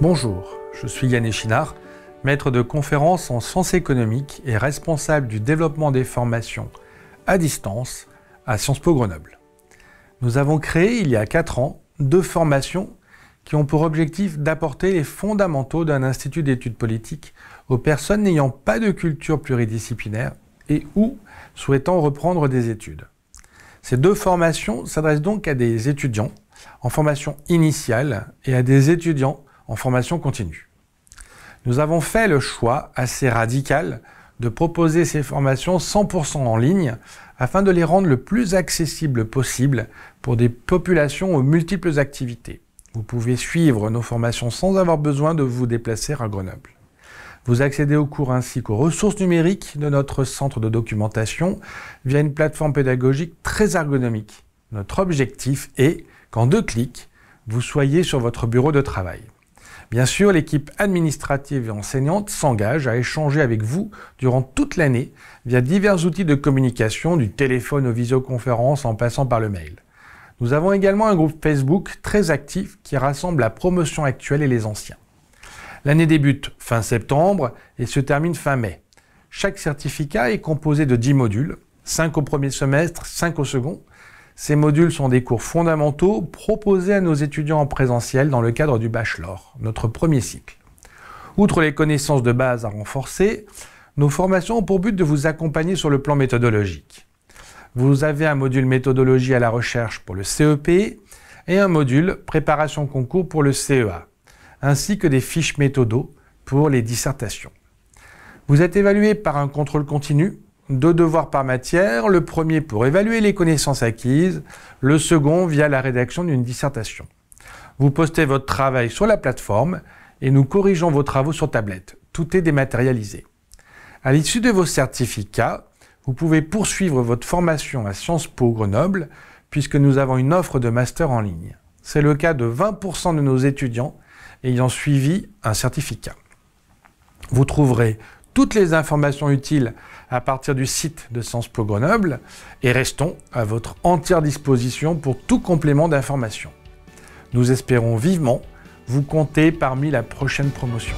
Bonjour, je suis Yann Echinard, maître de conférence en sciences économiques et responsable du développement des formations à distance à Sciences Po Grenoble. Nous avons créé il y a 4 ans deux formations qui ont pour objectif d'apporter les fondamentaux d'un institut d'études politiques aux personnes n'ayant pas de culture pluridisciplinaire et ou souhaitant reprendre des études. Ces deux formations s'adressent donc à des étudiants en formation initiale et à des étudiants en formation continue. Nous avons fait le choix assez radical de proposer ces formations 100% en ligne afin de les rendre le plus accessible possible pour des populations aux multiples activités. Vous pouvez suivre nos formations sans avoir besoin de vous déplacer à Grenoble. Vous accédez aux cours ainsi qu'aux ressources numériques de notre centre de documentation via une plateforme pédagogique très ergonomique. Notre objectif est qu'en deux clics, vous soyez sur votre bureau de travail. Bien sûr, l'équipe administrative et enseignante s'engage à échanger avec vous durant toute l'année via divers outils de communication, du téléphone aux visioconférences en passant par le mail. Nous avons également un groupe Facebook très actif qui rassemble la promotion actuelle et les anciens. L'année débute fin septembre et se termine fin mai. Chaque certificat est composé de 10 modules, 5 au premier semestre, 5 au second, ces modules sont des cours fondamentaux proposés à nos étudiants en présentiel dans le cadre du bachelor, notre premier cycle. Outre les connaissances de base à renforcer, nos formations ont pour but de vous accompagner sur le plan méthodologique. Vous avez un module méthodologie à la recherche pour le CEP et un module préparation concours pour le CEA, ainsi que des fiches méthodo pour les dissertations. Vous êtes évalué par un contrôle continu deux devoirs par matière, le premier pour évaluer les connaissances acquises, le second via la rédaction d'une dissertation. Vous postez votre travail sur la plateforme et nous corrigeons vos travaux sur tablette. Tout est dématérialisé. À l'issue de vos certificats, vous pouvez poursuivre votre formation à Sciences Po Grenoble puisque nous avons une offre de master en ligne. C'est le cas de 20% de nos étudiants ayant suivi un certificat. Vous trouverez toutes les informations utiles à partir du site de Sciences Po Grenoble et restons à votre entière disposition pour tout complément d'information. Nous espérons vivement vous compter parmi la prochaine promotion.